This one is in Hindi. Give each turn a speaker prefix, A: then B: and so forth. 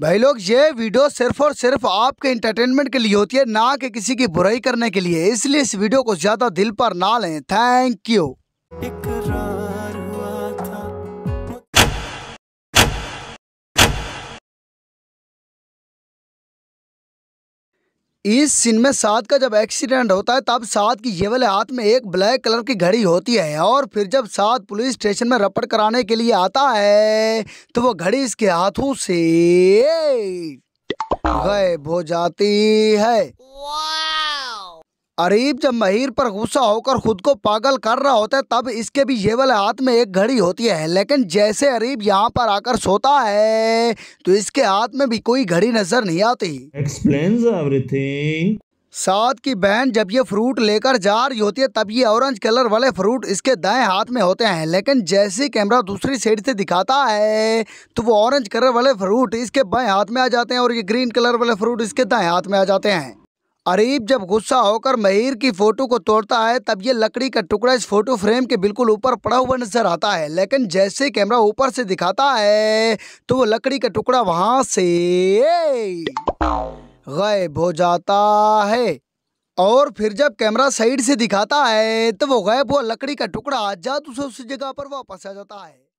A: भाई लोग ये वीडियो सिर्फ और सिर्फ आपके इंटरटेनमेंट के लिए होती है ना कि किसी की बुराई करने के लिए इसलिए इस वीडियो को ज़्यादा दिल पर ना लें थैंक यू
B: इस सीन में साध का जब एक्सीडेंट होता है तब साध की ये वाले हाथ में एक ब्लैक कलर की घड़ी होती है और फिर जब साध
A: पुलिस स्टेशन में रपट कराने के लिए आता है तो वो घड़ी इसके हाथों से गायब हो जाती है अरीब जब महिर पर गुस्सा होकर खुद को पागल कर रहा होता है तब इसके भी ये वाले हाथ में एक घड़ी होती है लेकिन जैसे अरीब यहाँ पर आकर सोता है तो इसके हाथ में भी कोई घड़ी नजर नहीं आती
B: एक्सप्लेन एवरीथिंग
A: साथ की बहन जब ये फ्रूट लेकर जा रही होती है तब ये ऑरेंज कलर वाले फ्रूट इसके दाएं हाथ में होते हैं लेकिन जैसे कैमरा दूसरी साइड से दिखाता है तो वो ऑरेंज कलर वाले फ्रूट इसके बाएं हाथ में आ जाते हैं और ये ग्रीन कलर वाले फ्रूट इसके दाएं हाथ में आ जाते हैं अरीब जब गुस्सा होकर महिर की फोटो को तोड़ता है तब ये लकड़ी का टुकड़ा इस फोटो फ्रेम के बिल्कुल ऊपर पड़ा हुआ नजर आता है लेकिन जैसे कैमरा ऊपर से दिखाता है तो वो लकड़ी का टुकड़ा वहां से गायब हो जाता है
B: और फिर जब कैमरा साइड से दिखाता है तो वो गायब हुआ लकड़ी का टुकड़ा जादू से उस जगह पर वापस आ जाता है